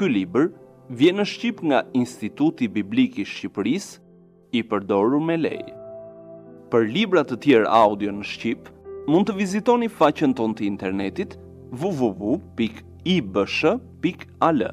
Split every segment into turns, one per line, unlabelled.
Ky libër vjen në shqip nga Instituti Biblik i Shqipërisë i përdorur me lej. Për libra të tjerë audio në shqip, mund të vizitoni faqen tonë të internetit www.ibsh.al.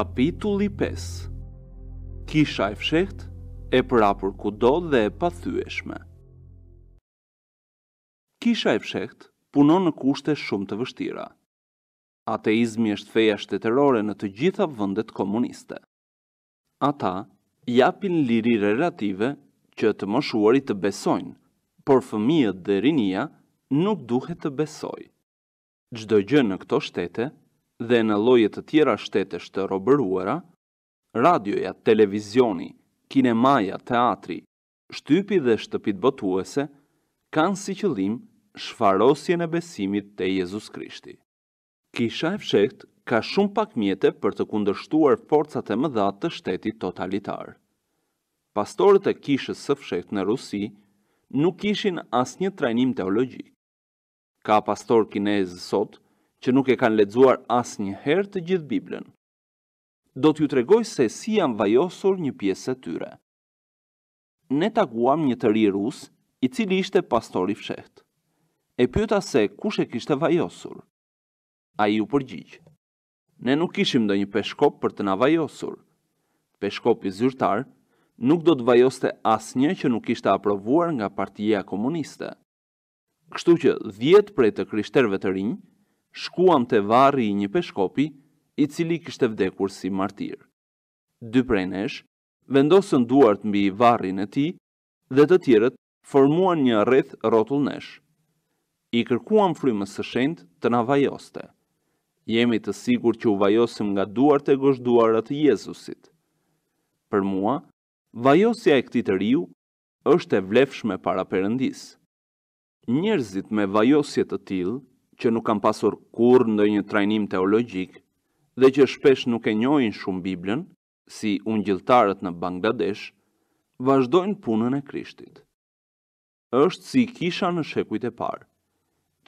Kapitulli 5. Kisha e Fshehtë e ku kudo dhe e pathyeshme. Kisha e pshekt punon në kushte shumë të vështira. Ateizmi është feja shtetërore në të gjitha vëndet komuniste. Ata japin liri relative që të moshuari të besojnë, por fëmijët dhe rinia nuk duhet të besoj. Gjdo gjë në këto shtete dhe në lojet të tjera shtete të robëruara, radioja, televizioni, kinemaja, teatri, shtypi dhe shtëpit botuese, kanë si qëllim shfarosje në besimit të Jezus Krishti. Kisha e fshekt ka shumë pak mjete për të kundërshtuar forcat e më dhatë të shtetit totalitar. Pastorët e kishës së fshekt në Rusi nuk ishin as një trajnim teologjik. Ka pastor kinezë sot që nuk e kanë ledzuar as një herë të gjithë Biblën do t'ju tregoj se si jam vajosur një pjesë tyre. Ne taguam një të rus, i cili ishte pastor i fshehët. E pyeta se kush e kishte vajosur. Ai u përgjigj. Ne nuk kishim ndonjë peshkop për të na vajosur. Peshkopi zyrtar nuk do të vajoste asnjë që nuk kishte aprovuar nga Partia Komuniste. Kështu që 10 prej të krishterve të rinj shkuam te varri i një peshkopi i cili kishte vdekur si martir. Dy prej nesh vendosën duart mbi varrin e tij dhe të tjerët formuan një rreth rrotull nesh. I kërkuam frymës së shenjtë të na vajoste. Jemi të sigur që u vajosim nga duart e gozhduara të Jezusit. Për mua, vajosja e këtij të riu është e vlefshme para Perëndis. Njerëzit me vajosje të tillë që nuk kanë pasur kurrë ndonjë trajnim teologjik dhe që shpesh nuk e njojnë shumë Biblën, si unë gjiltarët në Bangladesh, vazhdojnë punën e krishtit. Êshtë si kisha në shekuit e parë.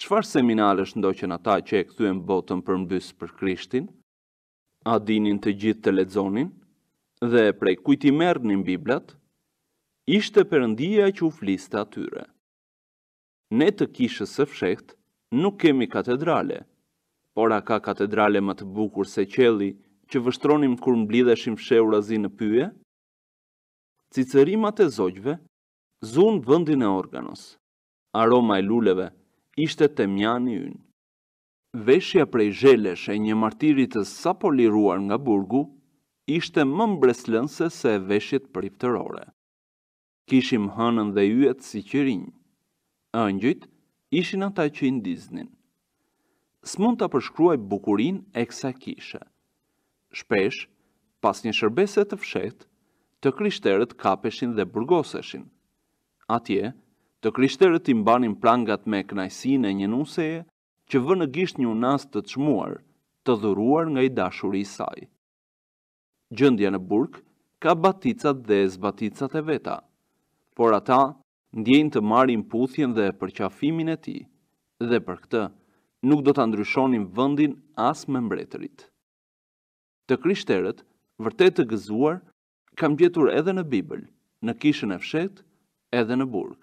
Qfar seminalesh ndoqen ata që e këthujem botën për mbys për krishtin? A dinin të gjithë të ledzonin? Dhe prej kujti merë një Biblat? Ishte përëndia që u fliste atyre. Ne të kishës së fshekt nuk kemi katedrale, ora ka katedrale më të bukur se qeli, që vështronim kur mblidheshim fsheur azi në pyje? Cicërimat e zogjve, zunë vëndin e organos, aroma e luleve, ishte të mjani ynë. Veshja prej zhelesh e një martirit të sa liruar nga burgu, ishte më mbreslënse se veshjet priptërore. Kishim hënën dhe yjet si qërinj. Ëngjit ishin ata që i ndiznin s'mund të përshkruaj bukurin e kësa kishe. Shpesh, pas një shërbeset të fshet, të kryshterët kapeshin dhe burgoseshin. Atje, të kryshterët i mbanin prangat me knajsin e një nuseje, që vë në gisht një unas të të shmuar, të dhuruar nga i dashuri i saj. Gjëndja në burg, ka baticat dhe zbaticat e veta, por ata, ndjenë të marim puthjen dhe përqafimin e ti, dhe për këtë, nuk do të ndryshonin vëndin as me mbretërit. Të krishterët, vërtet të gëzuar, kam gjetur edhe në Bibël, në kishën e fshet, edhe në burg.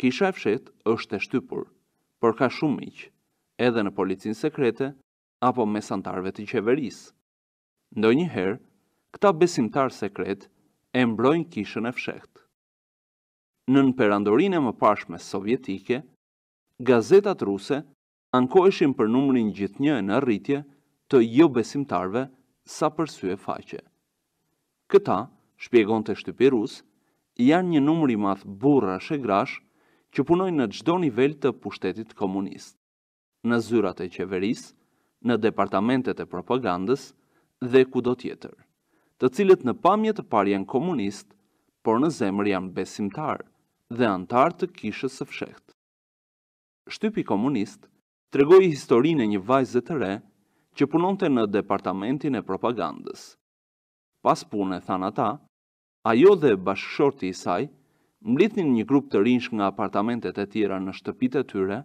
Kisha e fshet është e shtypur, për ka shumë miqë, edhe në policin sekrete, apo me santarve të qeveris. Ndo njëherë, këta besimtar sekret e mbrojnë kishën e fshet. Në në perandorin e më pashme sovjetike, Gazetat ruse ankoheshin për numrin gjithnjë në rritje të jo besimtarve sa për sy e faqe. Këta, shpjegon të shtypi rus, janë një numri math burra shë grash që punojnë në gjdo nivel të pushtetit komunist, në zyrat e qeveris, në departamentet e propagandës dhe ku do tjetër, të cilët në pamjet të par janë komunist, por në zemër janë besimtar dhe antar të kishës së fshekt. Shtypi komunist, tregoi historinë e një vajze të re që punonte në departamentin e propagandës. Pas punë, than ata, ajo dhe bashkëshorti i saj mblitnin një grup të rinsh nga apartamentet e tjera në shtëpitë e tyre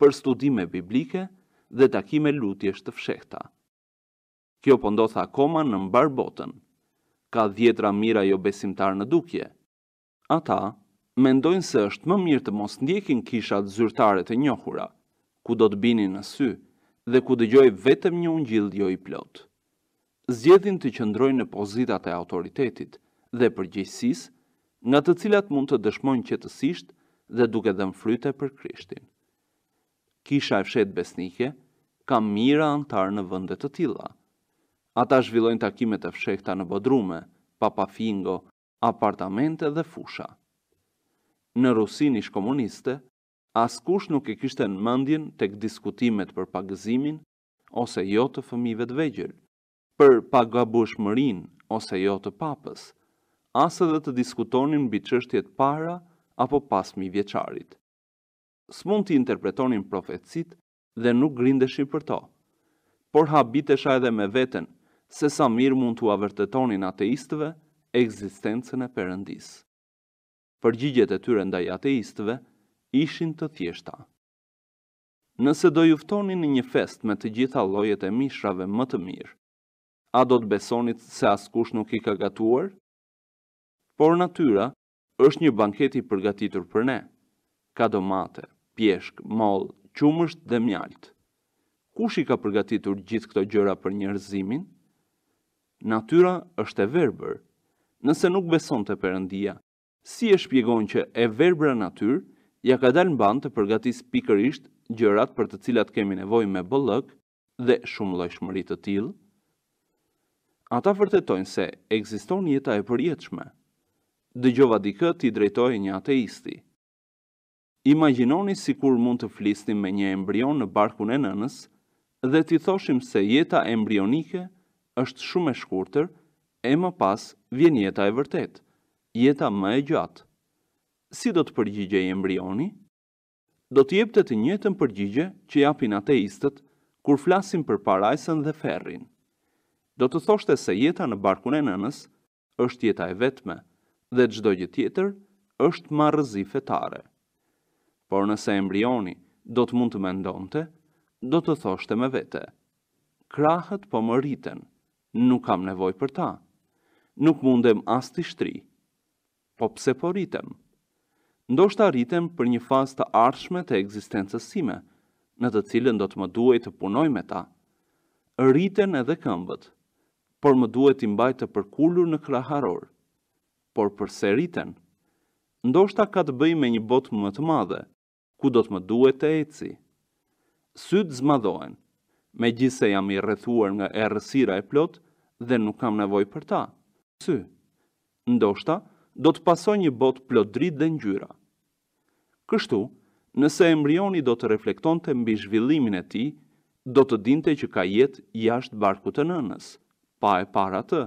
për studime biblike dhe takime lutjesh të fshehta. Kjo po ndodh akoma në mbar botën. Ka dhjetra mira jo besimtar në dukje. Ata mendojnë se është më mirë të mos ndjekin kishat zyrtare të njohura, ku do të bini në sy dhe ku dëgjoj vetëm një ungjill jo i plot. Zgjedhin të qëndrojnë në pozitat e autoritetit dhe përgjegjësisë, nga të cilat mund të dëshmojnë qetësisht dhe duke dhënë fryte për Krishtin. Kisha e fshet besnike ka mira antar në vende të tilla. Ata zhvillojnë takimet e fshehta në bodrume, papafingo, apartamente dhe fusha. Në Rusinë ish komuniste, Askush nuk e kishte në mendjen tek diskutimet për pagëzimin ose jo të fëmijëve të vegjël, për mërin, ose jo të papës. Asë dhe të diskutonin mbi çështjet para apo pas Së S'mund të interpretonin profetësit dhe nuk grindeshin për to. Por habitesha edhe me veten, se sa mirë mund t'u avërtetonin ateistëve ekzistencën e Perëndis. Përgjigjet e tyre ndaj ateistëve ishin të thjeshta. Nëse do juftoni në një fest me të gjitha lojet e mishrave më të mirë, a do të besonit se askush nuk i ka gatuar? Por natyra është një banket i përgatitur për ne. Ka domate, pjeshk, mollë, qumësht dhe mjalt. Kush i ka përgatitur gjithë këto gjëra për njerëzimin? Natyra është e verbër. Nëse nuk beson të përëndia, si e shpjegon që e verbëra natyrë, ja ka dalë në band të përgatis pikërisht gjërat për të cilat kemi nevoj me bëllëk dhe shumë lojshmërit të tilë, ata vërtetojnë se egziston jeta e përjetëshme, dhe gjova këtë i drejtoj një ateisti. Imaginoni si kur mund të flistim me një embrion në barkun e nënës dhe t'i thoshim se jeta embrionike është shumë e shkurëtër e më pas vjen jeta e vërtet, jeta më e gjatë si do të përgjigje i embrioni, do të jepte të njëtën përgjigje që japin ateistët kur flasin për parajsën dhe ferrin. Do të thoshte se jeta në barkun e nënës është jeta e vetme dhe gjdo gjë tjetër është marëzi fetare. Por nëse embrioni do të mund të mendonte, do të thoshte me vete. Krahët po më rriten, nuk kam nevoj për ta, nuk mundem as të shtri, po pse po rritem? ndoshtë arritem për një fazë të arshme të egzistencës sime, në të cilën do të më duhet të punoj me ta. Rriten edhe këmbët, por më duhet i mbaj të përkullur në kraharor. Por përse rriten? Ndoshta ka të bëj me një botë më të madhe, ku do të më duhet të eci. Sytë zmadhoen, me gjithse jam i rrethuar nga errësira e plot dhe nuk kam nevoj për ta. Sy, ndoshta, ndoshta, do të pasoj një bot plot dritë dhe ngjyra. Kështu, nëse embrioni do të reflekton të mbi zhvillimin e ti, do të dinte që ka jetë jashtë barku të nënës, pa e para të.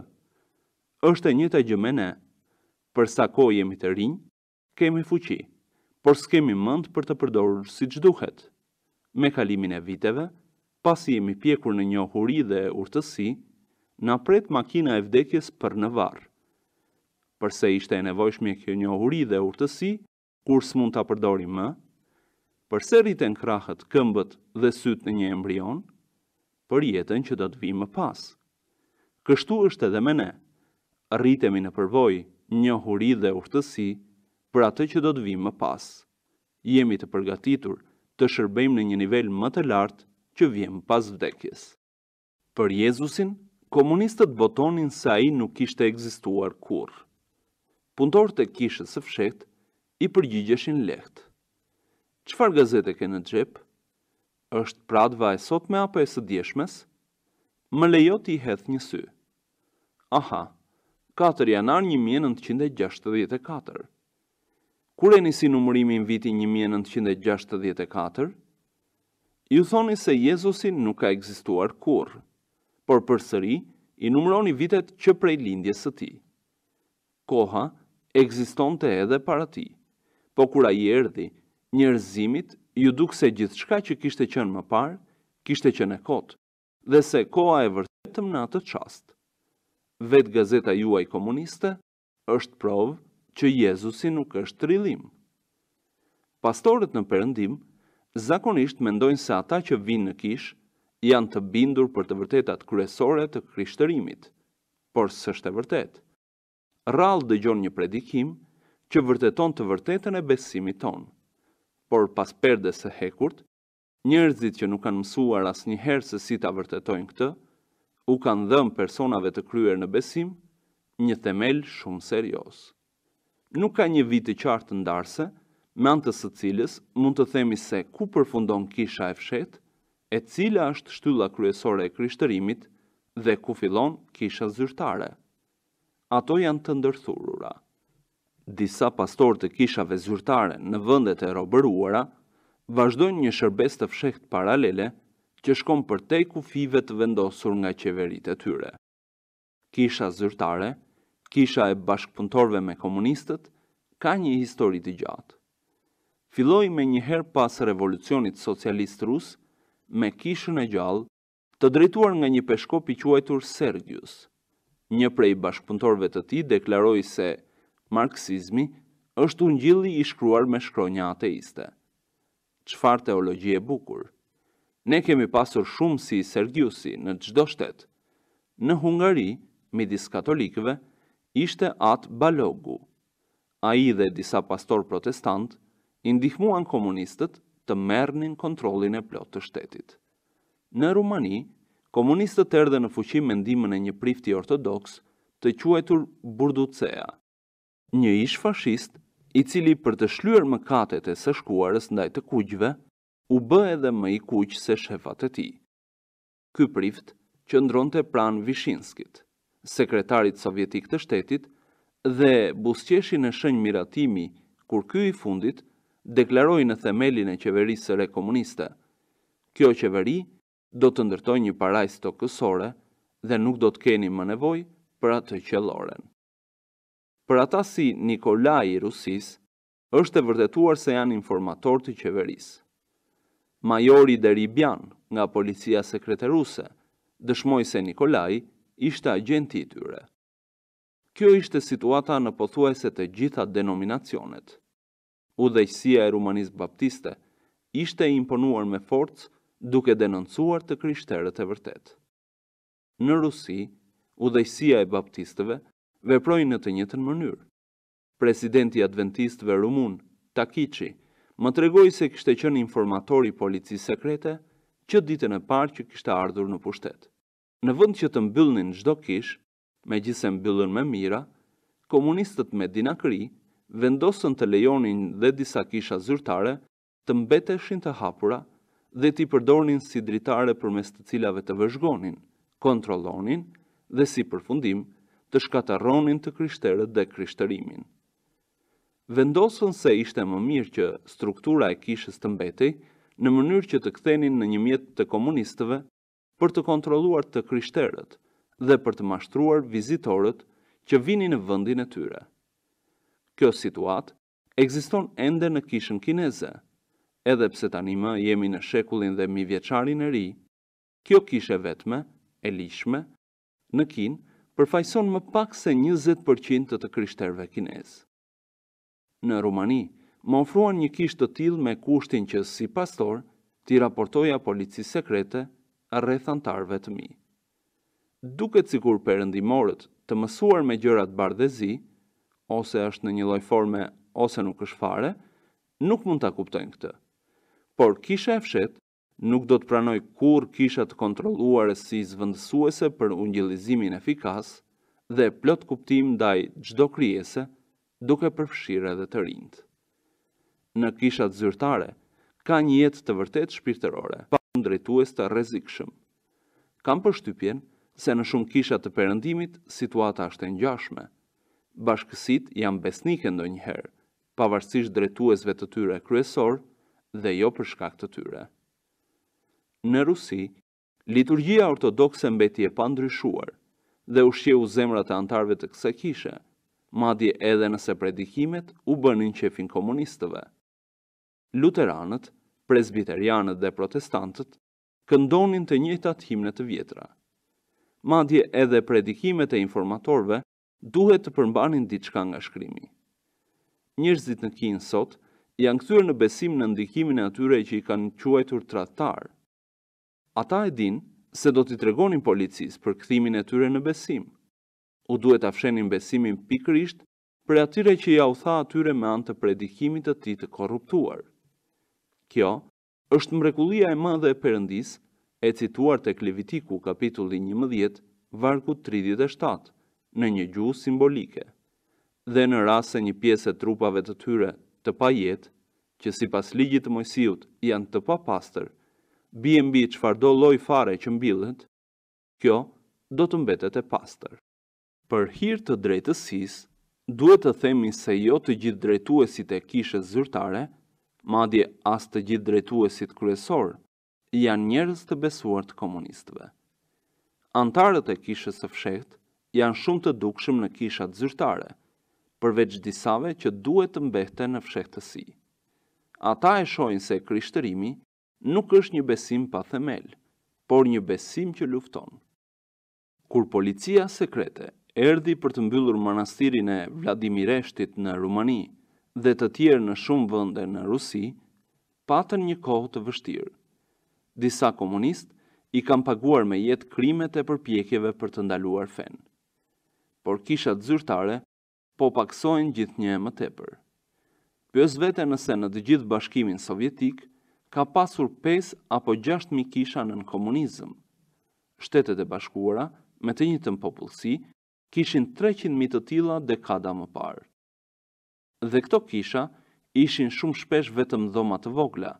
Êshtë e një të gjëmene, për sa ko jemi të rinjë, kemi fuqi, por s'kemi mënd për të përdorur si që duhet. Me kalimin e viteve, pasi jemi pjekur në njohuri dhe urtësi, na pret makina e vdekjes për në varë përse ishte e nevojshme kjo njohuri dhe urtësi, kur së mund të apërdori më, përse rriten krahët këmbët dhe sytë në një embrion, për jetën që do të vimë më pas. Kështu është edhe me ne, rritemi në përvoj njohuri dhe urtësi për atë që do të vimë më pas. Jemi të përgatitur të shërbejmë në një nivel më të lartë që vjem pas vdekjes. Për Jezusin, komunistët botonin se ai nuk ishte ekzistuar kur punëtor të kishës së fshekt, i përgjigjeshin leht. Qëfar gazete ke në gjep? është pradva e sot me apo e së djeshmes? Më lejo ti hedh një sy. Aha, 4 janar 1964. Kur e nisi numërimin vitin 1964? Ju thoni se Jezusi nuk ka egzistuar kur, por për sëri, i numëroni vitet që prej lindjes së ti. Koha, 1964 të edhe para ti, po kura i erdi, njerëzimit ju duk se gjithë shka që kishte qenë më parë, kishte qenë e kotë, dhe se koa e vërtetëm në atë qastë. Vetë gazeta juaj komuniste është provë që Jezusi nuk është rilim. Pastorët në përëndim, zakonisht mendojnë se ata që vinë në kishë, janë të bindur për të vërtetat kryesore të kryshtërimit, por së e vërtetë rallë dëgjon një predikim që vërteton të vërtetën e besimit tonë. Por pas perdes së hekurt, njerëzit që nuk kanë mësuar asnjëherë se si ta vërtetojnë këtë, u kanë dhënë personave të kryer në besim një themel shumë serioz. Nuk ka një vit të qartë ndarse me antës të së cilës mund të themi se ku përfundon kisha e fshet, e cila është shtylla kryesore e krishterimit dhe ku fillon kisha zyrtare ato janë të ndërthurura. Disa pastor të kishave zyrtare në vëndet e robëruara, vazhdojnë një shërbes të fshekht paralele që shkon për te kufive të vendosur nga qeverit e tyre. Kisha zyrtare, kisha e bashkëpuntorve me komunistët, ka një histori të gjatë. Filoj me një herë pas revolucionit socialist rus, me kishën e gjallë, të drejtuar nga një peshkop i quajtur Sergius, një prej bashkëpuntorve të ti deklaroi se marksizmi është unë gjilli i shkruar me shkronja ateiste. Qfar teologji e bukur? Ne kemi pasur shumë si Sergiusi në gjdo shtetë. Në Hungari, midis katolikëve, ishte atë balogu. A i dhe disa pastor protestant, indihmuan komunistët të mernin kontrolin e plot të shtetit. Në Rumani, komunistët të erdhe në fuqim mendimin e një prifti ortodox të quajtur Burducea, një ish fashist i cili për të shlyer mëkatet e së shkuarës ndaj të kuqve, u bë edhe më i kuq se shefat e tij. Ky prift qëndronte pran Vishinskit, sekretarit sovjetik të shtetit, dhe busqeshi në shënjë miratimi kur ky i fundit deklaroi në themelin e qeverisë së re komuniste. Kjo qeveri do të ndërtoj një paraj stokësore dhe nuk do të keni më nevoj për atë qëlloren. Për ata si Nikolaj i Rusis, është e vërtetuar se janë informator të qeverisë. Majori Deribian nga policia ruse, dëshmoj se Nikolaj ishte agenti i tyre. Kjo ishte situata në pothuajse të gjitha denominacionet. Udhëqësia e Rumanisë Baptiste ishte imponuar me forcë duke denoncuar të krishterët e vërtet. Në Rusi, udhëjësia e baptistëve veprojnë në të njëjtën mënyrë. Presidenti adventistëve rumun Takichi më tregoi se kishte qenë informator i policisë sekrete që ditën e parë që kishte ardhur në pushtet. Në vënd që të mbyllnin gjdo kish, me gjithse mbyllën me mira, komunistët me dinakri vendosën të lejonin dhe disa kisha zyrtare të mbeteshin të hapura, dhe t'i përdornin si dritare për mes të cilave të vëzhgonin, kontrolonin dhe si përfundim të shkataronin të kryshterët dhe kryshterimin. Vendosën se ishte më mirë që struktura e kishës të mbetej në mënyrë që të kthenin në një mjet të komunistëve për të kontroluar të kryshterët dhe për të mashtruar vizitorët që vini në vëndin e tyre. Kjo situatë, Ekziston ende në kishën kineze, edhe pse tani më jemi në shekullin dhe mi vjeqarin e ri, kjo kishe vetme, e lishme, në kin, përfajson më pak se 20% të të kryshterve kinez. Në Rumani, më ofruan një kisht të til me kushtin që si pastor, ti raportoja polici sekrete a rethantarve të mi. Duket si kur përëndimorët të mësuar me gjërat bardhezi, ose është në një lojforme ose nuk është fare, nuk mund të kuptojnë këtë por kisha e fshet nuk do të pranoj kur kisha të kontroluar si zvëndësuese për ungjelizimin efikas dhe plot kuptim ndaj çdo krijese, duke përfshirë edhe të rinjt. Në kishat zyrtare ka një jetë të vërtet shpirtërore, pa drejtues të rrezikshëm. Kam përshtypjen se në shumë kisha të perëndimit situata është e ngjashme. Bashkësit janë besnike ndonjëherë, pavarësisht drejtuesve të tyre kryesorë, dhe jo për shkak të tyre. Në Rusi, liturgjia ortodokse mbeti e pandryshuar dhe ushqeu zemrat e antarëve të kësaj kishe, madje edhe nëse predikimet u bënin qefin komunistëve. Luteranët, presbiterianët dhe protestantët këndonin të njëjtat himne të vjetra. Madje edhe predikimet e informatorëve duhet të përmbanin diçka nga shkrimi. Njerëzit në Kinë sot janë këtyrë në besim në ndikimin e atyre që i kanë quajtur tratar. Ata e din se do t'i tregonin policis për këthimin e tyre në besim. U duhet afshenin besimin pikrisht për atyre që ja u tha atyre me antë predikimit të ti të korruptuar. Kjo është mrekulia e madhe e përëndis e cituar të klevitiku kapitulli 11, varku 37, në një gjuhë simbolike. Dhe në rase një piesë e trupave të tyre të pa jetë, që si pas ligjit të mojësijut janë të pa pastër, bie mbi që fardo loj fare që mbilët, kjo do të mbetet e pastër. Për hirë të drejtësis, duhet të themi se jo të gjithë drejtuesit e kishës zyrtare, madje as të gjithë drejtuesit kryesor, janë njerës të besuar të komunistëve. Antarët e kishës të fshekt janë shumë të dukshëm në kishat zyrtare, përveç disave që duhet të mbehte në fshehtësi. Ata e shojnë se krishtërimi nuk është një besim pa themel, por një besim që lufton. Kur policia sekrete erdi për të mbyllur manastirin e Vladimireshtit në Rumani dhe të tjerë në shumë vënde në Rusi, patën një kohë të vështirë. Disa komunist i kam paguar me jetë krimet e përpjekjeve për të ndaluar fenë. Por kisha zyrtare, po paksojnë gjithë një më tepër. Pësë vete nëse në të gjithë bashkimin sovjetik, ka pasur 5 apo 6 kisha në komunizm. Shtetet e bashkuara, me të njëtën popullësi, kishin 300 mitë të tila dekada më parë. Dhe këto kisha ishin shumë shpesh vetëm dhoma të vogla,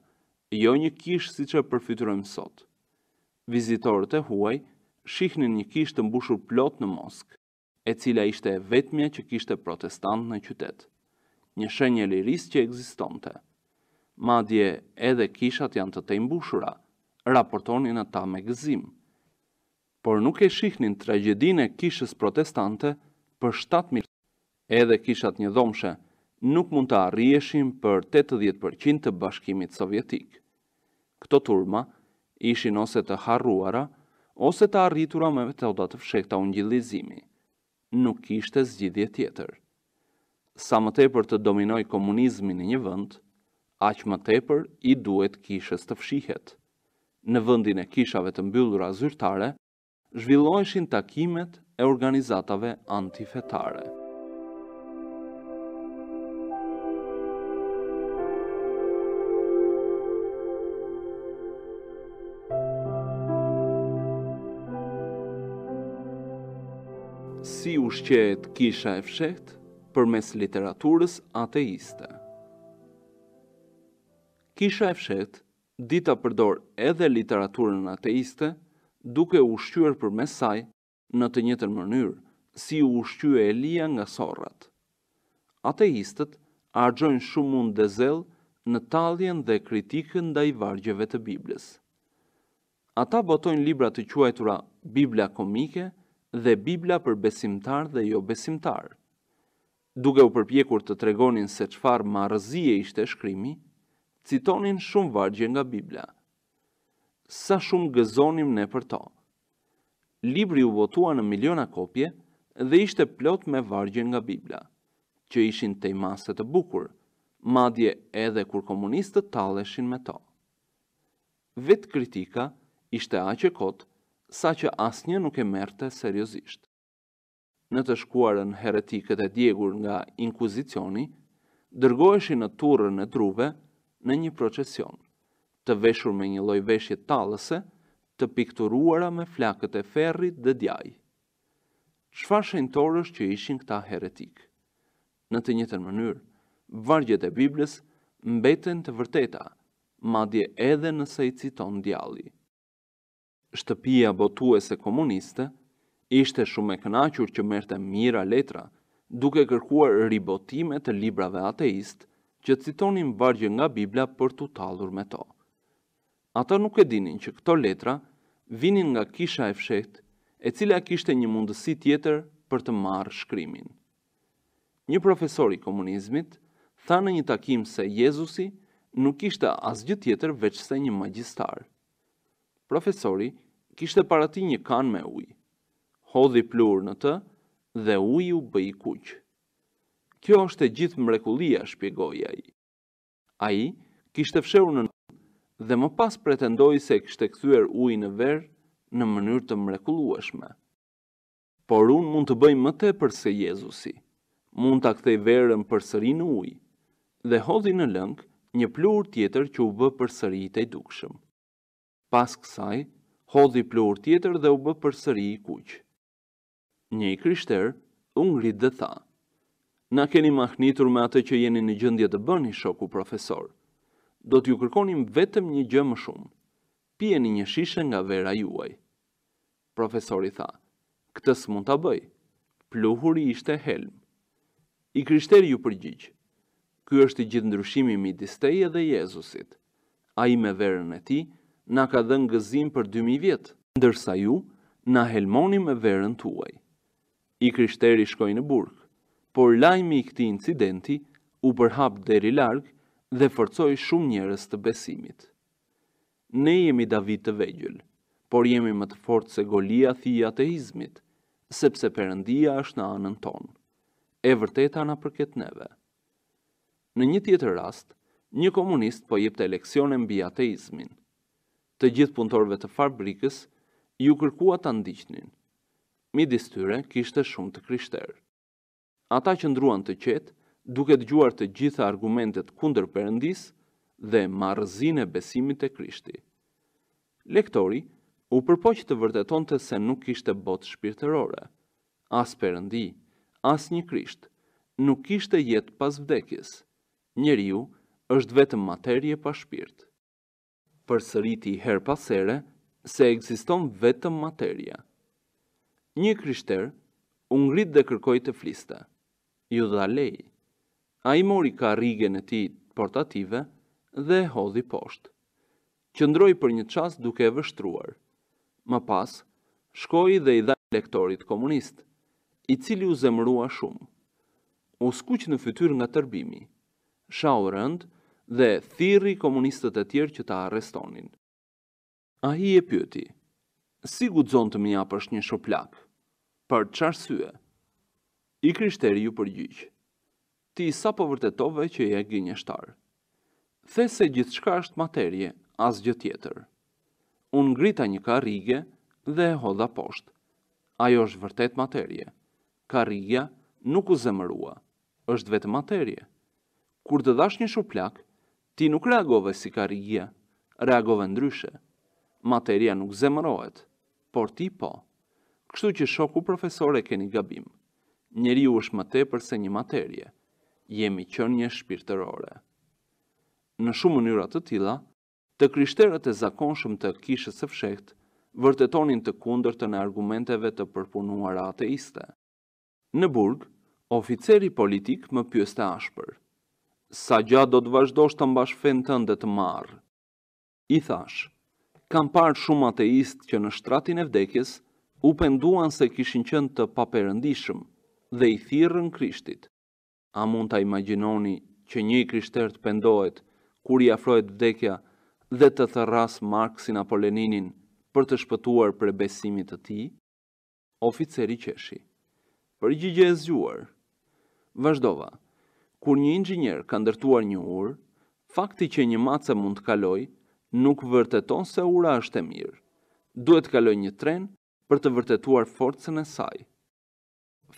jo një kish si që përfyturëm sot. Vizitorët e huaj shihnin një kish të mbushur plot në Moskë e cila ishte e vetmja që kishte protestant në qytet. Një shenjë liris që egzistonte. Madje edhe kishat janë të tembushura, raportonin ata me gëzim. Por nuk e shihnin tragjedinë e kishës protestante për 7000. Edhe kishat një dhomshe nuk mund të arrieshin për 80% të bashkimit sovjetik. Këto turma ishin ose të harruara, ose të arritura me metodat të fshekta unë gjillizimi nuk ishte zgjidhje tjetër. Sa më tepër të dominoj komunizmin në një vënd, aq më tepër i duhet kishës të fshihet. Në vëndin e kishave të mbyllura zyrtare, zhvilloheshin takimet e organizatave antifetare. si u shqet kisha e fshet për mes literaturës ateiste. Kisha e fshet, dita përdor edhe literaturën ateiste, duke u shqyër për mes saj në të njëtër mënyrë, si u shqyë e lija nga sorrat. Ateistët argjojnë shumë mund dhe zelë në taljen dhe kritikën dhe i vargjeve të Biblis. Ata botojnë libra të quajtura Biblia Komike, dhe Biblia për besimtar dhe jo besimtar. Duke u përpjekur të tregonin se qfar marëzije ishte shkrimi, citonin shumë vargje nga Biblia. Sa shumë gëzonim ne për to. Libri u votua në miliona kopje dhe ishte plot me vargje nga Biblia, që ishin te imaset të bukur, madje edhe kur komunistët taleshin me to. Vetë kritika ishte aqe kotë sa që asnjë nuk e merte seriosisht. Në të shkuarën heretikët e djegur nga inkuzicioni, dërgoheshi në turën e druve në një procesion, të veshur me një loj veshje talëse, të pikturuara me flakët e ferrit dhe djaj. Qfa shenëtorës që ishin këta heretik? Në të njëtën mënyrë, vargjet e Biblis mbeten të vërteta, madje edhe nëse i citon djalli shtëpia botuese komuniste, ishte shumë e kënaqur që merte mira letra, duke kërkuar ribotime të librave ateist, që citonin vargje nga Biblia për të talur me to. Ata nuk e dinin që këto letra vinin nga kisha e fshet, e cila kishte një mundësi tjetër për të marrë shkrimin. Një profesor i komunizmit tha në një takim se Jezusi nuk ishte asgjë tjetër veç se një magjistar profesori kishte para ti një kan me uj. Hodhi plur në të dhe uj u bëj i kuq. Kjo është e gjithë mrekulia, shpjegoj a i. A i kishte fsheur në në dhe më pas pretendoj se kishte këthuer uj në verë në mënyrë të mrekulueshme. Por unë mund të bëj më te përse Jezusi, mund të kthej verën përsëri në uj dhe hodhi në lëngë një plur tjetër që u bë përsëri të i dukshëmë. Pas kësaj, hodhi pluhur tjetër dhe u bë përsëri i kuq. Një i krishter u ngrit dhe tha: Na keni mahnitur me atë që jeni në gjendje të bëni shoku profesor. Do t'ju kërkonim vetëm një gjë më shumë. Pijeni një shishe nga vera juaj. Profesori tha: Këtë s'mund ta bëj. Pluhuri ishte helm. I krishteri ju përgjigj. Ky është i gjithë ndryshimi midis teje dhe Jezusit. Ai me verën e ti, na ka dhe në gëzim për 2000 vjetë, ndërsa ju na helmoni me verën tuaj. I kryshteri shkoj në burkë, por lajmi i këti incidenti u përhap dheri largë dhe forcoj shumë njërës të besimit. Ne jemi David të vegjull, por jemi më të fort se golia thia të izmit, sepse përëndia është në anën tonë, e vërteta na përket neve. Në një tjetër rast, një komunist po jep të eleksionën bi ateizmin të gjithë punëtorve të fabrikës, ju kërkua të ndiqnin. Midis tyre, kishte shumë të kryshterë. Ata që ndruan të qetë, duke të gjuar të gjitha argumentet kunder përëndis dhe marëzin e besimit e kryshti. Lektori u përpoj që të vërdeton të se nuk ishte botë shpirtërore. As përëndi, as një krisht, nuk ishte jetë pas vdekjes. Njeriu është vetëm materje pa shpirtë për sëriti her pasere se eksiston vetëm materia. Një kryshter, ungrit dhe kërkoj të flista. Ju dha lej. A i mori ka rigen e ti portative dhe e hodhi poshtë. Qëndroj për një qas duke e vështruar. Më pas, shkoj dhe i dha lektorit komunist, i cili u zemrua shumë. U skuq në fytyr nga tërbimi. Shau rëndë, dhe thiri komunistët e tjerë që ta arrestonin. A hi e pyëti, si gu të mija përsh një shoplak, për qarësue? I kryshteri ju për gjyqë, ti sa po vërtetove që je gjinje shtarë. The se gjithë shka është materje, as gjë tjetër. Unë ngrita një karige, dhe e hodha poshtë. Ajo është vërtet materje. Karigea nuk u zemërua, është vetë materje. Kur të dhash një shoplak, Ti nuk reagove si ka rigje, reagove ndryshe. Materia nuk zemërohet, por ti po. Kështu që shoku profesore keni gabim. Njeri u është më te përse një materje. Jemi qënë një shpirëtërore. Në shumë më njërat të tila, të kryshterët e zakonshëm të kishës e fshekt, vërtetonin të kunder të në argumenteve të përpunuar ateiste. Në burg, oficeri politik më pjës të ashpër sa gjatë do të vazhdosh të mbash fin të ndë të marë. I thash, kam parë shumë ateistë që në shtratin e vdekjes, u penduan se kishin qënë të paperëndishëm dhe i thirën krishtit. A mund të imaginoni që një krishter të pendohet, kur i afrojt vdekja dhe të thërras Marksin apo Leninin për të shpëtuar për besimit të ti? Oficeri qeshi. Për gjigje e zgjuar. Vazhdova kur një ingjiner ka ndërtuar një ur, fakti që një mace mund të kaloj nuk vërteton se ura është e mirë. Duhet të kaloj një tren për të vërtetuar forcën e saj.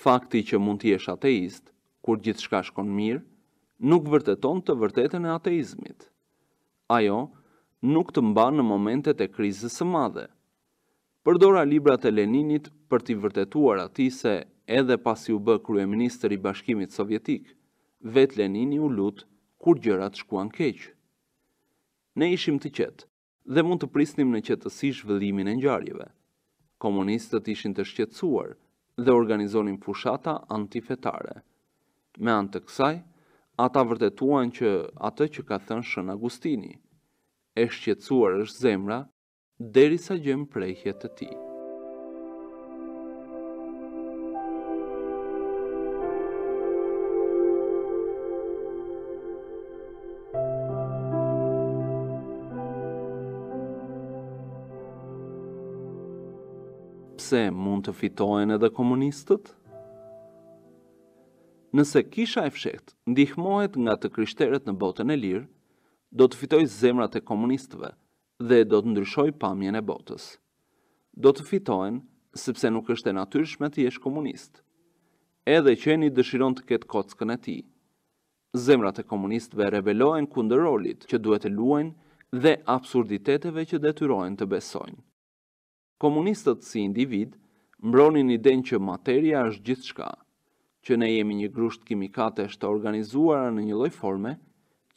Fakti që mund të jesh ateist kur gjithçka shkon mirë, nuk vërteton të vërtetën e ateizmit. Ajo nuk të mba në momentet e krizës së madhe. Përdora librat e Leninit për t'i vërtetuar ati se edhe pasi u bë kryeminist i Bashkimit Sovjetik, vetë lenini u lutë kur gjërat shkuan keqë. Ne ishim të qetë dhe mund të prisnim në qetësi zhvillimin e njarjeve. Komunistët ishin të shqetsuar dhe organizonin fushata antifetare. Me antë kësaj, ata vërtetuan që atë që ka thënë shën Agustini, e shqetsuar është zemra deri sa prehjet prejhjet të ti. se mund të fitohen edhe komunistët? Nëse kisha e fshet, ndihmojt nga të kryshteret në botën e lirë, do të fitoj zemrat e komunistëve dhe do të ndryshoj pamjen e botës. Do të fitohen, sepse nuk është e natyrshme të jesh komunistë. Edhe që e një dëshiron të ketë kockën e ti, zemrat e komunistëve rebelojnë kunderolit që duhet e luajnë dhe absurditeteve që detyrojnë të besojnë. Komunistët si individ mbronin iden që materia është gjithçka, që ne jemi një grusht kimikate të organizuara në një lloj forme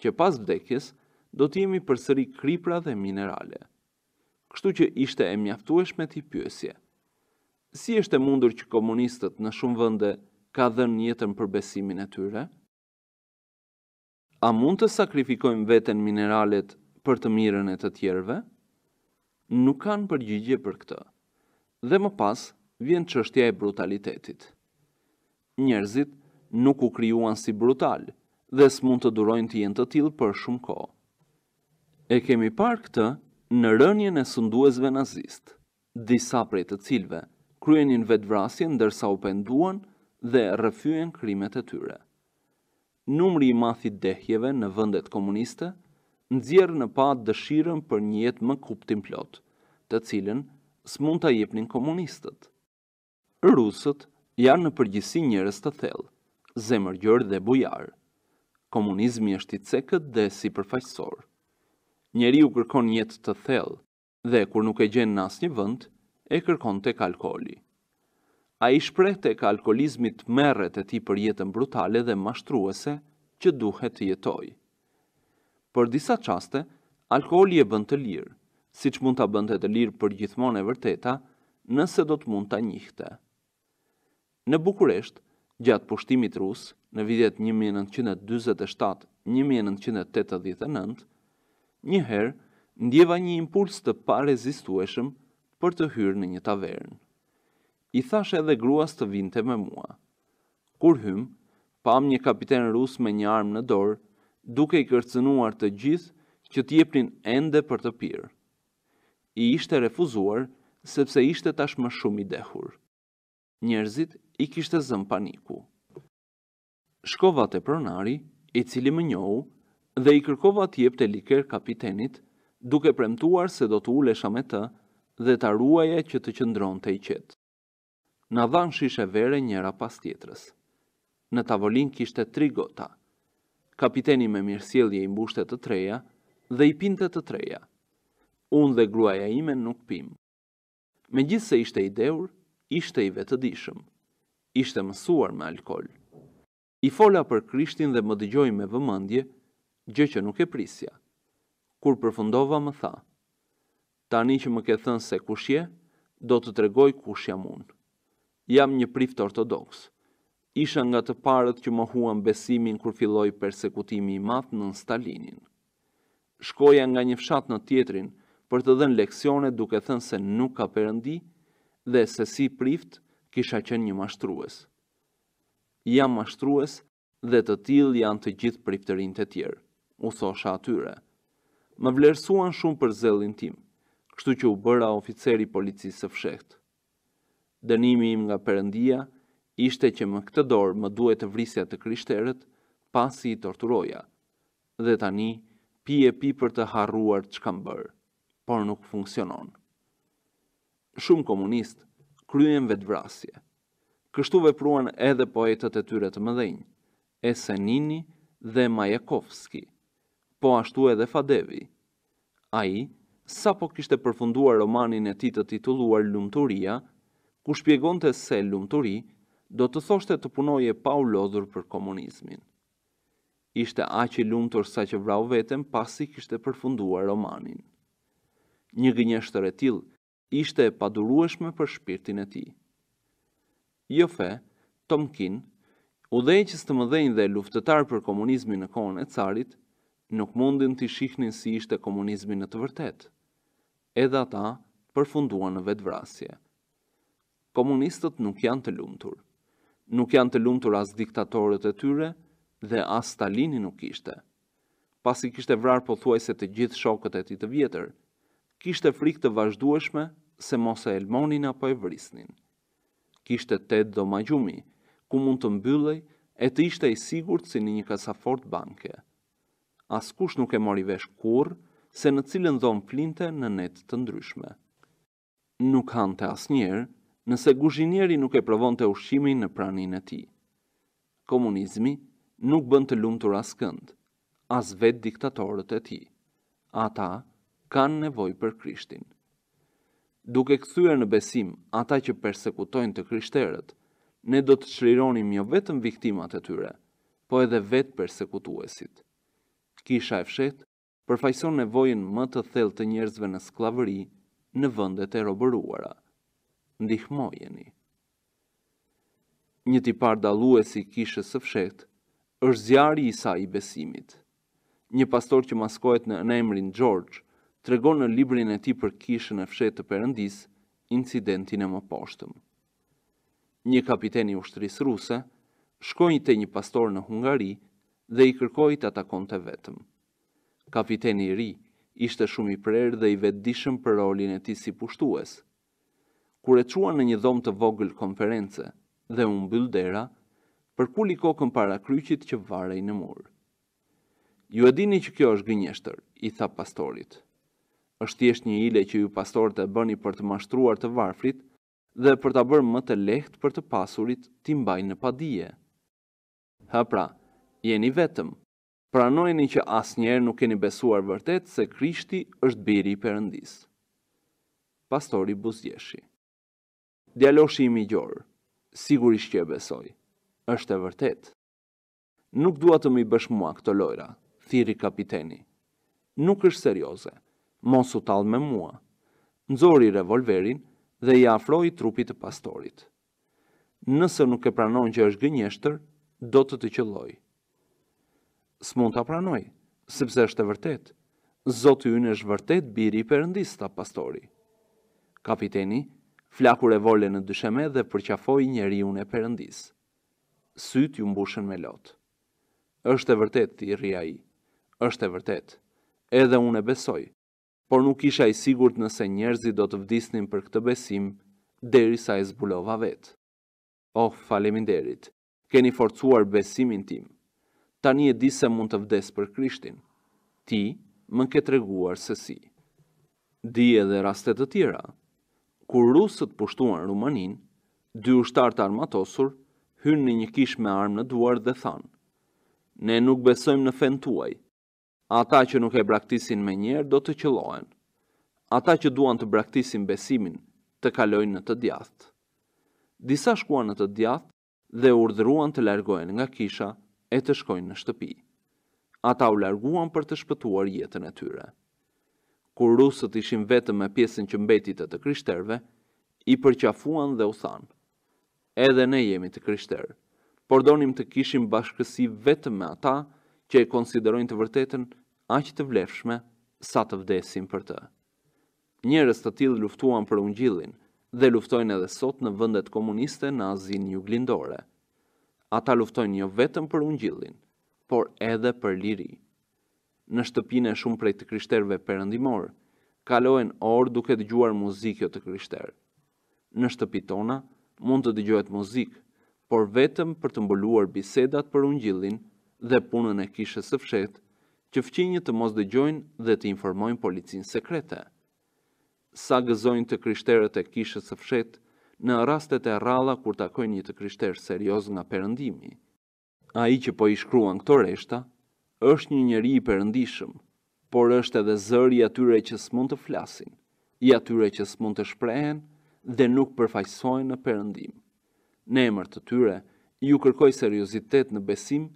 që pas vdekjes do të jemi përsëri kripra dhe minerale. Kështu që ishte e mjaftueshme ti pjësje. Si është e mundur që komunistët në shumë vende ka dhënë jetën për besimin e tyre? A mund të sakrifikojmë veten mineralet për të mirën e të tjerëve? nuk kanë përgjigje për këtë. Dhe më pas, vjen qështja e brutalitetit. Njerëzit nuk u kryuan si brutal, dhe s'mund të durojnë të jenë të tilë për shumë ko. E kemi par këtë në rënjën e sunduesve nazist, disa prej të cilve, kryenin vetë vrasjen ndërsa u penduan dhe rëfyen krimet e tyre. Numri i mathit dehjeve në vëndet komuniste – nëzjerë në pa dëshirën për një jetë më kuptim plot, të cilën së mund të jepnin komunistët. Rusët janë në përgjisi njërës të thellë, zemër gjërë dhe bujarë. Komunizmi është i cekët dhe si përfaqësor. Njeri u kërkon jetë të thellë, dhe kur nuk e gjenë në asë një vënd, e kërkon të kalkoli. A i shpreh e kalkolizmit merret e ti për jetën brutale dhe mashtruese që duhet të jetojë për disa qaste, alkoholi e bënd të lirë, si që mund të bënd të lirë për gjithmon e vërteta, nëse do të mund të njihte. Në Bukuresht, gjatë pushtimit rusë, në vidjet 1927-1989, njëherë ndjeva një impuls të pa rezistueshëm për të hyrë në një tavernë. I thash edhe gruas të vinte me mua. Kur hym, pam një kapiten rus me një armë në dorë duke i kërcënuar të gjithë që t'jepnin ende për të pyrë. I ishte refuzuar sepse ishte tash më shumë i dehur. Njerëzit i kishte zën paniku. Shkova të pronari, i cili më njohu, dhe i kërkova të jepte liker kapitenit, duke premtuar se do të ulesha me të dhe ta ruaje që të qëndron të i qetë. Në dhanë shishe vere njëra pas tjetrës. Në tavolin kishte tri gota – kapiteni me mirësjelje i mbushte të treja dhe i pinte të treja. Unë dhe gruaja ime nuk pim. Me gjithë se ishte i deur, ishte i vetëdishëm. Ishte mësuar me alkohol. I fola për krishtin dhe më dëgjoj me vëmëndje, gjë që nuk e prisja. Kur përfundova më tha, tani që më ke thënë se kush je, do të tregoj kush jam unë. Jam një prift ortodoksë isha nga të parët që më huan besimin kur filloj persekutimi i matë në Stalinin. Shkoja nga një fshat në tjetrin për të dhenë leksione duke thënë se nuk ka përëndi dhe se si prift kisha qenë një mashtrues. Jam mashtrues dhe të til janë të gjithë prifterin të tjerë, u thosha atyre. Më vlerësuan shumë për zellin tim, kështu që u bëra oficeri policisë së fshekt. Dënimi im nga përëndia – ishte që më këtë dorë më duhet të vrisja të krishterët, pasi i torturoja. Dhe tani, pi e pi për të harruar që kam bërë, por nuk funksionon. Shumë komunistë, kryen vetë vrasje. Kështu vepruan edhe poetët e tyre të mëdhenj, Esenini dhe Majakovski, po ashtu edhe Fadevi. A i, sa po kishte përfunduar romanin e ti të titulluar Lumëturia, ku shpjegon të se Lumëturi do të thoshte të punoje pa u lodhur për komunizmin. Ishte aq i lumtur sa që vrau veten pasi kishte përfunduar romanin. Një gënjeshtër e tillë ishte e padurueshme për shpirtin e tij. Jofe, Tomkin, u dhejqës të mëdhenj dhe luftetar për komunizmin në kohën e carit, nuk mundin të shihnin si ishte komunizmin në të vërtet. Edhe ata përfunduan në vetë vrasje. Komunistët nuk janë të lumtur nuk janë të lumtur as diktatorët e tyre dhe as Stalini nuk kishte. Pasi kishte vrar pothuajse të gjithë shokët e tij të vjetër, kishte frikë të vazhdueshme se mos e elmonin apo e vrisnin. Kishte tet domagjumi ku mund të mbyllej e të ishte i sigurt si në një kasafort banke. As kush nuk e mori vesh kurr se në cilën dhomë flinte në net të ndryshme. Nuk hante asnjëherë nëse guzhinjeri nuk e provon të ushqimin në pranin e ti. Komunizmi nuk bënd të lumë të raskënd, as vetë diktatorët e ti. Ata kanë nevoj për krishtin. Duke këthyër në besim ata që persekutojnë të krishterët, ne do të shrironim jo vetëm viktimat e tyre, po edhe vetë persekutuesit. Kisha e fshet përfajson nevojën më të thellë të njerëzve në sklavëri në vëndet e robëruara ndihmojeni. Një t'i par dalu e si kishës së fshet, është zjari i sa i besimit. Një pastor që maskojt në emrin George, të regonë në librin e ti për kishën e fshet të përëndis, incidentin e më poshtëm. Një kapiteni i ushtrisë ruse, shkoi të një pastor në Hungari dhe i kërkojt të atakon të vetëm. Kapiteni ri, ishte shumë i prerë dhe i vetëdishëm për rolin e ti si pushtues, kur e çuan në një dhomë të vogël konference dhe u mbyll dera për kul kokën para kryqit që varej në mur. Ju e dini që kjo është gënjeshtër, i tha pastorit. Është thjesht një ile që ju pastorët e bëni për të mashtruar të varfrit dhe për ta bërë më të lehtë për të pasurit ti mbajnë në padije. Ha pra, jeni vetëm. Pranojeni që asnjëherë nuk keni besuar vërtet se Krishti është biri i Perëndisë. Pastori Buzjeshi djaloshi i migjor, sigurisht që e besoj. Është e vërtet. Nuk dua të mi bësh mua këto lojra, thiri kapiteni. Nuk është serioze, mos u talë me mua. Nëzori revolverin dhe i afroi trupit të pastorit. Nëse nuk e pranon që është gënjeshtër, do të të qëlloj. Së mund të pranoj, sepse është e vërtet. Zotë ju në është vërtet biri i përëndista, pastori. Kapiteni, flakur e vole në dysheme dhe përqafoj njeri unë e përëndis. Sytë ju mbushën me lotë. është e vërtet, i rria i. është e vërtet. Edhe unë e besoj. Por nuk isha i sigurt nëse njerëzi do të vdisnin për këtë besim, deri sa e zbulova vetë. Oh, faleminderit. Keni forcuar besimin tim. Tani e di se mund të vdes për Krishtin. Ti më ke treguar se si. Di edhe rastet të tjera, kur rusët pushtuan Rumanin, dy ushtar të armatosur hynë në një kishë me armë në duar dhe thanë, ne nuk besojmë në fen tuaj, ata që nuk e braktisin me njerë do të qëlojnë, ata që duan të braktisin besimin të kalojnë në të djathtë. Disa shkuan në të djathtë dhe urdhruan të largohen nga kisha e të shkojnë në shtëpi. Ata u larguan për të shpëtuar jetën e tyre kur rusët ishin vetëm me pjesën që mbetit të të kryshterve, i përqafuan dhe u thanë, edhe ne jemi të kryshterë, por donim të kishim bashkësi vetëm me ata që e konsiderojnë të vërtetën a që të vlefshme sa të vdesim për të. Njërës të tilë luftuan për unë gjillin dhe luftojnë edhe sot në vëndet komuniste në azin një glindore. Ata luftojnë një jo vetëm për unë gjillin, por edhe për lirinë në shtëpinë e shumë prej të krishterëve perëndimor, kalojnë orë duke dëgjuar muzikë jo të krishterë. Në shtëpi tona mund të dëgjohet muzikë, por vetëm për të mbuluar bisedat për ungjillin dhe punën e kishës së fshehtë, që fqinjë të mos dëgjojnë dhe të informojnë policinë sekrete. Sa gëzojnë të krishterët e kishës së fshehtë në rastet e rralla kur takojnë një të krishterë serios nga perëndimi. A i që po i shkruan këto rreshta, është një njeri i përëndishëm, por është edhe zëri atyre që s'mund të flasin, i atyre që s'mund të shprehen dhe nuk përfajsojnë në përëndim. Në emër të tyre, ju kërkoj seriositet në besim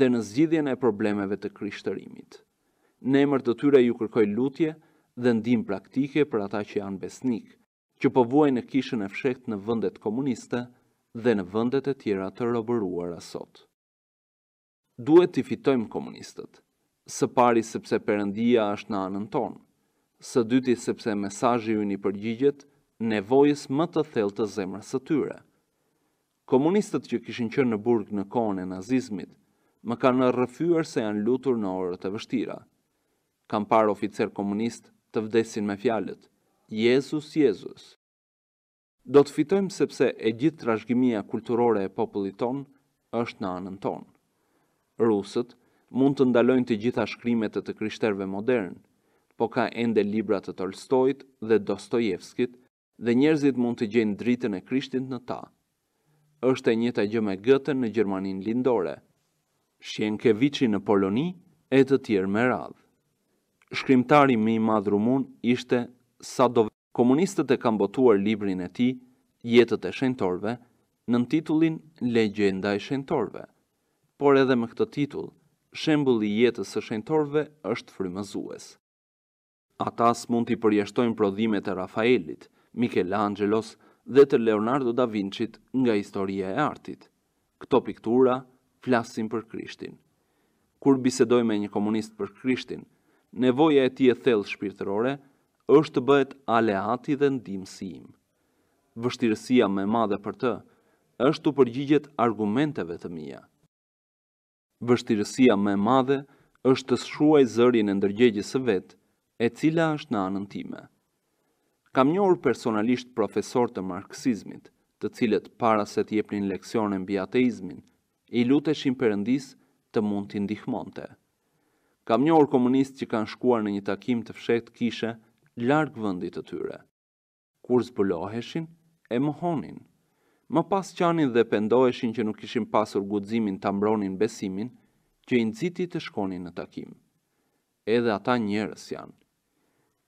dhe në zgjidhjen e problemeve të krishtërimit. Në emër të tyre ju kërkoj lutje dhe ndim praktike për ata që janë besnik, që po vuaj në kishën e fshekt në vëndet komuniste dhe në vëndet e tjera të robëruar asot duhet të fitojmë komunistët, së pari sepse përëndia është në anën tonë, së dyti sepse mesajë ju një përgjigjet nevojës më të thellë të zemrës së tyre. Komunistët që kishin qërë në burg në kone nazizmit, më kanë në rëfyër se janë lutur në orët e vështira. Kam parë oficer komunist të vdesin me fjalët, Jezus, Jezus. Do të fitojmë sepse e gjithë trashgimia kulturore e popullit tonë është në anën tonë rusët mund të ndalojnë të gjitha shkrimet të të krishterve modern, po ka ende libra të Tolstojt dhe Dostojevskit, dhe njerëzit mund të gjenë dritën e krishtin në ta. është e njëta gjë me gëtën në Gjermanin lindore, shjen në Poloni e të tjerë me radhë. Shkrimtari mi madh rumun ishte Sadov. Komunistët e kanë botuar librin e ti, jetët e shenëtorve, në titullin Legenda e shenëtorve por edhe me këtë titull, shembulli i jetës së shenjtorëve është frymëzues. Ata mund t'i përjashtojnë prodhimet e Rafaelit, Michelangelos dhe të Leonardo da Vinci nga historia e artit. Këto piktura flasin për Krishtin. Kur bisedoj me një komunist për Krishtin, nevoja e tij e thellë shpirtërore është të bëhet aleati dhe ndimësim. im. Vështirësia më e madhe për të është të përgjigjet argumenteve të mia vështirësia më e madhe është të shruaj zërin e ndërgjegjës së vet, e cila është në anën time. Kam njohur personalisht profesor të marksizmit, të cilët para se të jepnin leksionin mbi ateizmin, i luteshin perëndis të mund t'i ndihmonte. Kam njohur komunistë që kanë shkuar në një takim të fshehtë kishe larg vendit të tyre. Kur zbuloheshin, e mohonin më pas qanin dhe pendoheshin që nuk ishim pasur gudzimin të mbronin besimin, që i nëziti të shkonin në takim. Edhe ata njërës janë.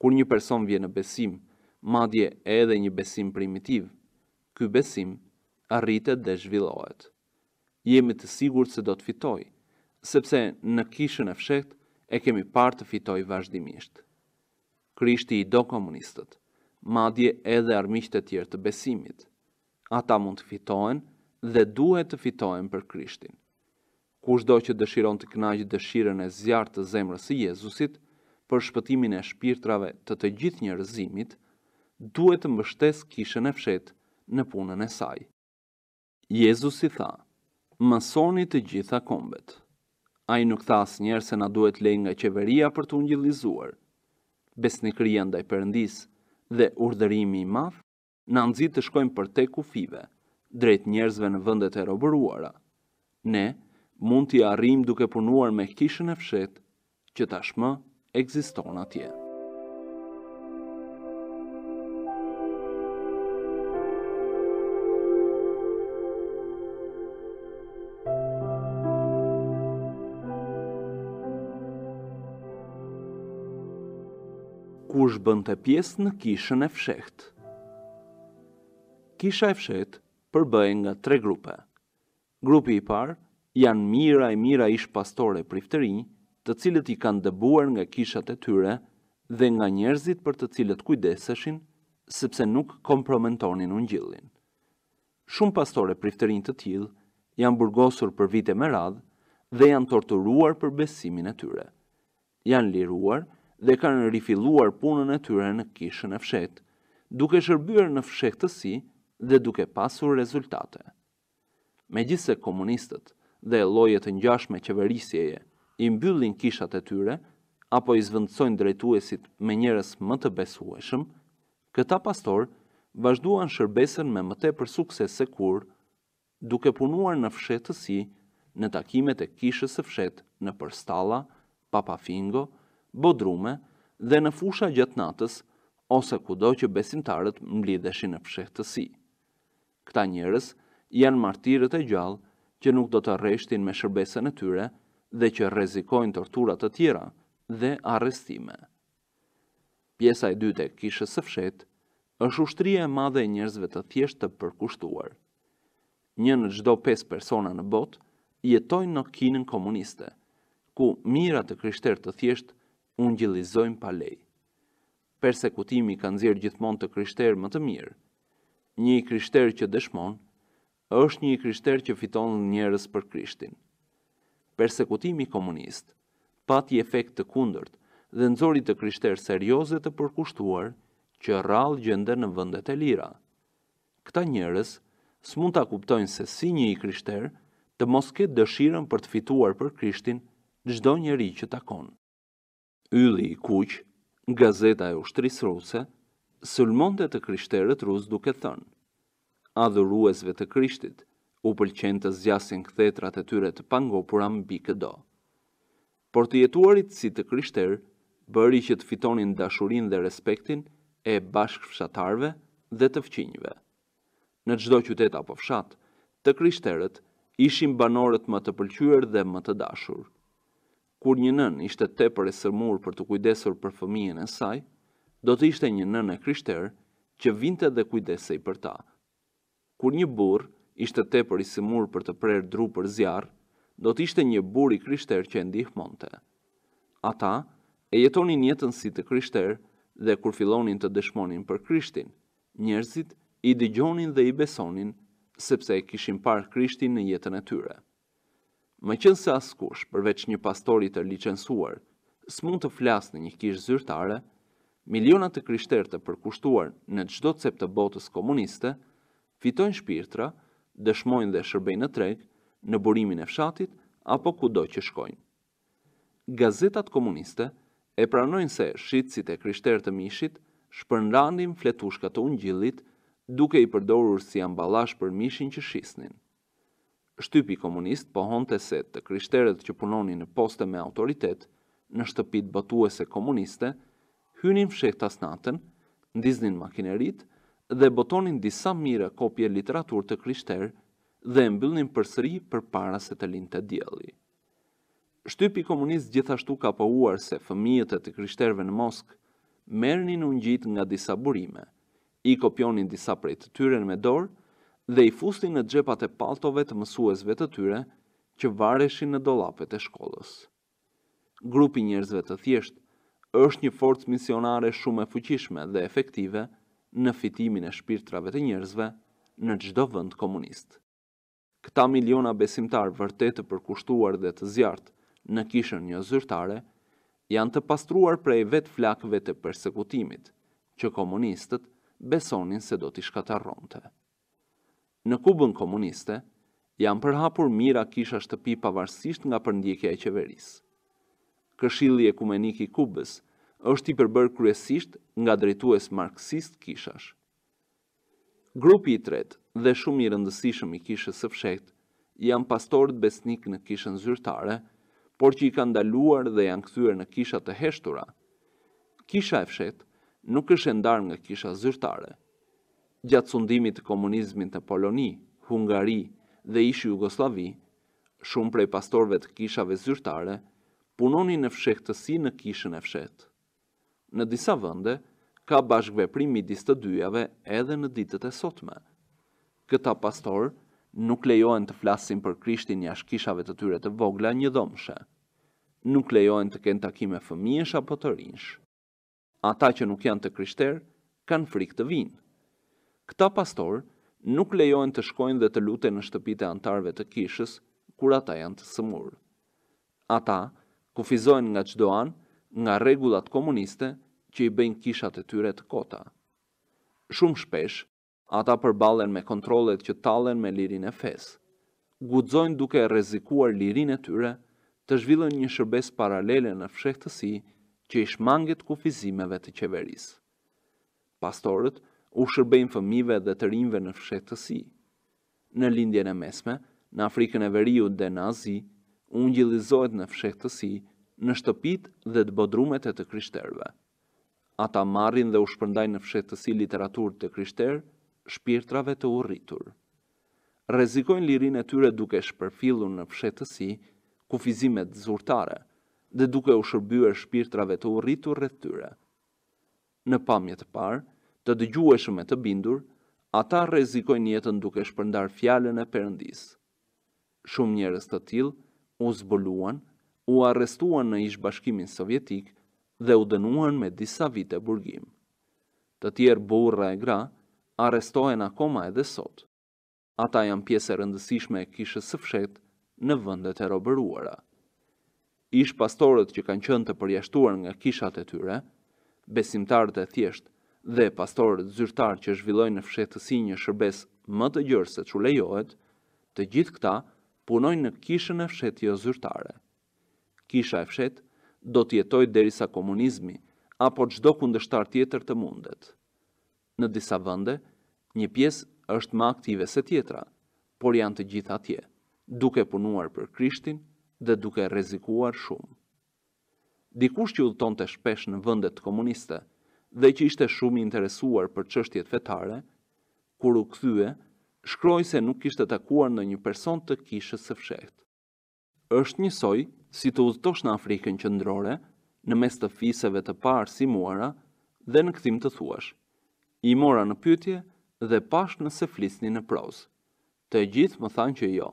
Kur një person vje në besim, madje edhe një besim primitiv, ky besim arritet dhe zhvillohet. Jemi të sigur se do të fitoj, sepse në kishën e fshet e kemi partë të fitoj vazhdimisht. Krishti i do komunistët, madje edhe armishtet tjerë të besimit – ata mund të fitohen dhe duhet të fitohen për Krishtin. Kush do që dëshiron të knajgjë dëshiren e zjarë të zemrës së Jezusit, për shpëtimin e shpirtrave të të gjithë një rëzimit, duhet të mbështes kishën e fshetë në punën e saj. Jezus i tha, mësoni të gjitha kombet. A i nuk thas njerë se na duhet le nga qeveria për të unjilizuar, besnikrija ndaj përëndis dhe urderimi i mafë, në anëzit të shkojmë për te kufive, drejt njerëzve në vëndet e robëruara. Ne mund t'i arrim duke punuar me kishën e fshet që tashmë egziston atje. Kush bënte pjesë në kishën e fshehtë? kisha e fshet përbëjnë nga tre grupe. Grupi i parë janë mira e mira ish pastore priftëri të cilët i kanë dëbuar nga kishat e tyre dhe nga njerëzit për të cilët kujdeseshin, sepse nuk komprometonin unë gjillin. Shumë pastore priftëri të tjilë janë burgosur për vite me radhë dhe janë torturuar për besimin e tyre. Janë liruar dhe kanë rifiluar punën e tyre në kishën e fshetë, duke shërbyer në fshehtësi dhe duke pasur rezultate. Me gjithse komunistët dhe lojet të gjashme qeverisjeje i mbyllin kishat e tyre, apo i zvëndsojnë drejtuesit me njërës më të besueshëm, këta pastor vazhduan shërbesen me mëte për sukses se kur, duke punuar në fshetësi në takimet e kishës e fshetë në përstala, papafingo, bodrume dhe në fusha natës ose kudo që besimtarët mblideshin në fshetësi. Kta njerëz janë martirët e gjallë që nuk do të rreshtin me shërbesën e tyre dhe që rrezikojnë tortura të tjera dhe arrestime. Pjesa e dytë e kishës së fshehtë është ushtria e madhe e njerëzve të thjeshtë të përkushtuar. Një në çdo 5 persona në bot jetojnë në Kinën komuniste ku mira të kriter të thjesht ungjillizojnë pa leje. Persekutimi ka zirë gjithmonë të kriter më të mirë një krishter që dëshmon, është një krishter që fiton në për krishtin. Persekutimi komunist, pati efekt të kundërt dhe nëzorit të krishter serioze të përkushtuar që rralë gjende në vëndet e lira. Këta njërës së mund të kuptojnë se si një i krishter të mosket dëshiren për të fituar për krishtin gjdo njëri që takon. Yli i kuqë, Gazeta e ushtrisë ruse, sulmonte të krishterët rus duke thënë, adhuruesve të krishtit, u pëlqen të zjasin këthetrat e tyre të pangopura mbi këdo. Por të jetuarit si të krishter, bëri që të fitonin dashurin dhe respektin e bashkëfshatarëve fshatarve dhe të fqinjve. Në gjdo qytet apo fshat, të krishterët ishim banorët më të pëlqyër dhe më të dashur. Kur një nën ishte tepër e sërmur për të kujdesur për fëmijën e saj, do të ishte një e krishterë që vinte dhe kujdesej për ta. Kur një burr ishte tepër i simur për të prerë dru për zjarr, do të ishte një burr i krishter që e ndihmonte. Ata e jetonin jetën si të krishter dhe kur fillonin të dëshmonin për Krishtin, njerëzit i dëgjonin dhe i besonin sepse e kishin parë Krishtin në jetën e tyre. Më qënë se askush përveç një pastorit të licensuar, s'mun të flasë në një kishë zyrtare, milionat të krishterë të përkushtuar në çdo cep të botës komuniste fitojnë shpirtra, dëshmojnë dhe shërbejnë në treg, në burimin e fshatit apo kudo që shkojnë. Gazetat komuniste e pranojnë se shitësit e krishterë të mishit shpërndandin fletushka të ungjillit duke i përdorur si ambalash për mishin që shisnin. Shtypi komunist pohon të set të kryshteret që punoni në poste me autoritet, në shtëpit botuese komuniste, hynin fshehtas natën, ndiznin makinerit dhe botonin disa mire kopje literatur të krishter dhe mbyllnin përsëri për para se të linte djeli. Shtypi komunist gjithashtu ka pëhuar se fëmijët e të krishterve në Moskë mërnin unë gjitë nga disa burime, i kopjonin disa prej të tyre në medor dhe i fustin në gjepat e paltove të mësuesve të tyre që vareshin në dolapet e shkollës. Grupi njerëzve të thjeshtë është një forcë misionare shumë e fuqishme dhe efektive në fitimin e shpirtrave të njerëzve në gjdo vënd komunist. Këta miliona besimtarë vërtet të përkushtuar dhe të zjartë në kishën një zyrtare, janë të pastruar prej vet flakëve të persekutimit, që komunistët besonin se do t'i shkatarronte. Në kubën komuniste, janë përhapur mira kisha shtëpi pavarësisht nga përndjekja e qeverisë. Këshilli ekumenik i Kubës është i përbërë kryesisht nga drejtues marksist kishash. Grupi i tret dhe shumë i rëndësishëm i kishës së fshekt janë pastorët besnik në kishën zyrtare, por që i kanë ndaluar dhe janë kthyer në kisha të heshtura. Kisha e fshekt nuk është e ndarë nga kisha zyrtare. Gjatë sundimit të komunizmit në Poloni, Hungari dhe ishi Jugoslavi, shumë prej pastorve të kishave zyrtare punonin në fshehtësi në kishën e fshet në disa vënde, ka bashkëve primi disë të dyjave edhe në ditët e sotme. Këta pastor nuk lejohen të flasin për krishtin një ashkishave të tyre të vogla një dhomëshe. Nuk lejohen të kënë takime fëmijesh apo të rinsh. Ata që nuk janë të krishter, kanë frik të vinë. Këta pastor nuk lejohen të shkojnë dhe të lute në shtëpite antarve të kishës, kur ata janë të sëmurë. Ata kufizohen nga qdoan, nga regullat komuniste, nga komuniste, që i bëjnë kishat e tyre të kota. Shumë shpesh, ata përballen me kontrollet që tallen me lirin e fesë. Guxojnë duke rrezikuar lirin e tyre të zhvillën një shërbes paralele në fshehtësi që i shmanget kufizimeve të qeverisë. Pastorët u shërbejnë fëmijëve dhe të rinjve në fshehtësi. Në lindjen e mesme, në Afrikën e Veriut dhe në Azi, unë ngjillizohet në fshehtësi në shtëpitë dhe të bodrumet e të krishterëve ata marrin dhe u shpërndajnë në fshehtësi literaturë të krishterë shpirtrave të urritur. Rrezikojnë lirinë e tyre duke shpërfillur në fshehtësi kufizimet zurtare dhe duke u shërbyer shpirtrave të urritur rreth tyre. Në pamje të parë, të dëgjueshme e të bindur, ata rrezikojnë jetën duke shpërndar fjalën e Perëndis. Shumë njerëz të tilë u zbuluan, u arrestuan në ish bashkimin sovjetik dhe u dënuan me disa vite burgim. Të tjerë burra e gra arestohen akoma edhe sot. Ata janë pjesë e rëndësishme e kishës së fshet në vendet e robëruara. Ish pastorët që kanë qenë të përjashtuar nga kishat e tyre, besimtarët e thjeshtë dhe pastorët zyrtarë që zhvillojnë në fshetësi një shërbes më të gjerë se çu lejohet, të gjithë këta punojnë në kishën e fshetë jo zyrtare. Kisha e fshetë, do të jetojë derisa komunizmi apo çdo kundështar tjetër të mundet. Në disa vende, një pjesë është më aktive se tjetra, por janë të gjitha atje, duke punuar për Krishtin dhe duke rrezikuar shumë. Dikush që të shpesh në vende të komuniste dhe që ishte shumë i interesuar për çështjet fetare, kur u kthye, shkroi se nuk kishte takuar ndonjë person të kishës së fshekt. Është njësoj si të udhëtosh në Afrikën qendrore, në mes të fiseve të parë si muara, dhe në kthim të thuash. I mora në pyetje dhe pash nëse flisni në proz. Të gjithë më thanë që jo.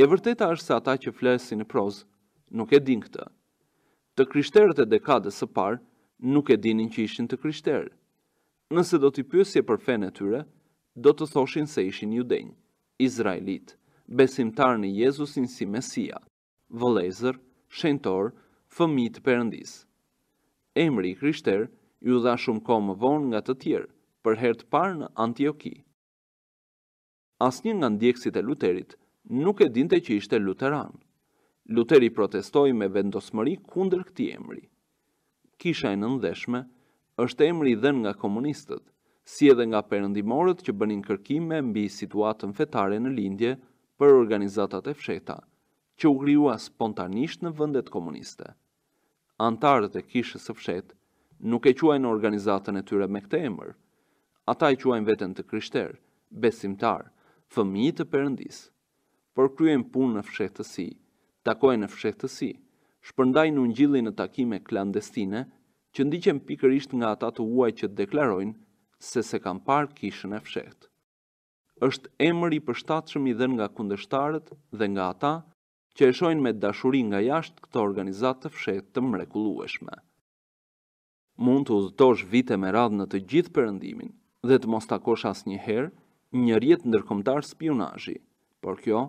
E vërteta është se ata që flesin në proz nuk e din këtë. Të krishterët e dekadës së parë nuk e dinin që ishin të krishterë. Nëse do t'i pyesje për fenë e tyre, do të thoshin se ishin judenj, izraelit, besimtar në Jezusin si Mesia vëlezër, shenëtor, fëmi të përëndis. Emri Krishter ju dha shumë komë më vonë nga të tjerë, për hertë të parë në Antioki. Asnjë nga ndjekësit e Luterit nuk e dinte që ishte luteran. Luteri protestoi me vendosmëri kundër këtij emri. Kisha e nëndeshme është emri dhën nga komunistët, si edhe nga perëndimorët që bënin kërkime mbi situatën fetare në lindje për organizatat e fshetat që u grihua spontanisht në vëndet komuniste. Antarët e kishës së fshet nuk e quajnë organizatën e tyre me këtë emër. Ata e quajnë veten të krishterë, besimtar, fëmijë të përëndis. Por kryen punë në fshetësi, takojnë në fshetësi, shpërndajnë unë në takime klandestine, që ndiqen pikërisht nga ata të uaj që të deklarojnë se se kam parë kishën e fshetë është emëri për shtatë i dhënë nga kundështarët dhe nga ata që e shojnë me dashuri nga jashtë këto organizatë të fshetë të mrekulueshme. Mund të udhëtosh vite me radhë në të gjithë përëndimin dhe të mos takosh asë një herë një rjetë ndërkomtar spionajji, por kjo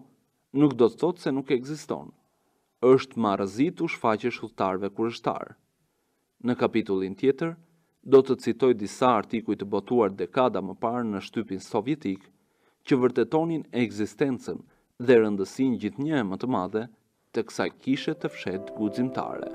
nuk do të thotë se nuk eksiston. është marëzit u shfaqe shkulltarve kërështarë. Në kapitullin tjetër, do të citoj disa artikuj të botuar dekada më parë në shtypin sovjetik, që vërtetonin e eksistencën dhe rëndësin gjithë një e më të madhe të kësa kishe të fshetë guzimtare.